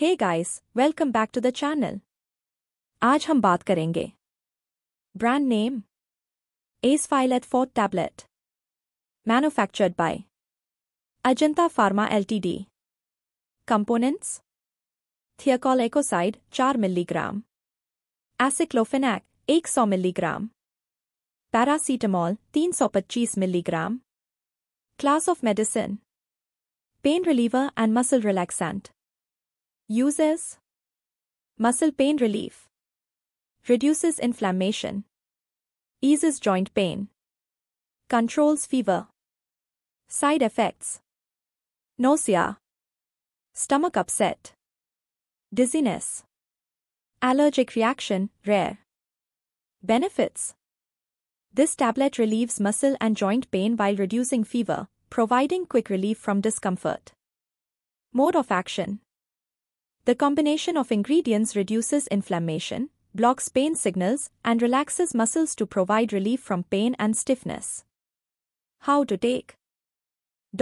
Hey guys welcome back to the channel आज हम बात करेंगे brand name S file eight forte tablet manufactured by Ajanta Pharma LTD components thiocolchicoside चार milligram एसिक्लोफेनैक एक सौ मिलीग्राम पैरासीटामॉल तीन सौ पच्चीस milligram class of medicine pain reliever and muscle relaxant Uses Muscle pain relief. Reduces inflammation. Eases joint pain. Controls fever. Side effects. Nausea. Stomach upset. Dizziness. Allergic reaction, rare. Benefits. This tablet relieves muscle and joint pain while reducing fever, providing quick relief from discomfort. Mode of action. The combination of ingredients reduces inflammation, blocks pain signals, and relaxes muscles to provide relief from pain and stiffness. How to take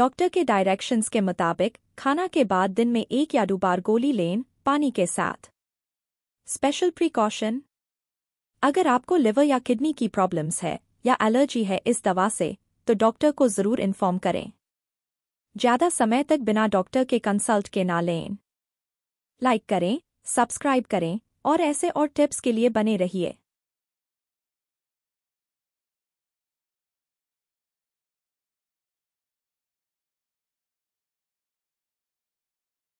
doctor के directions के मुताबिक खाना के बाद दिन में एक या दो बार गोली लें पानी के साथ स्पेशल प्रिकॉशन अगर आपको लिवर या किडनी की प्रॉब्लम्स है या एलर्जी है इस दवा से तो डॉक्टर को ज़रूर इन्फॉर्म करें ज़्यादा समय तक बिना डॉक्टर के कंसल्ट के ना लें लाइक करें सब्सक्राइब करें और ऐसे और टिप्स के लिए बने रहिए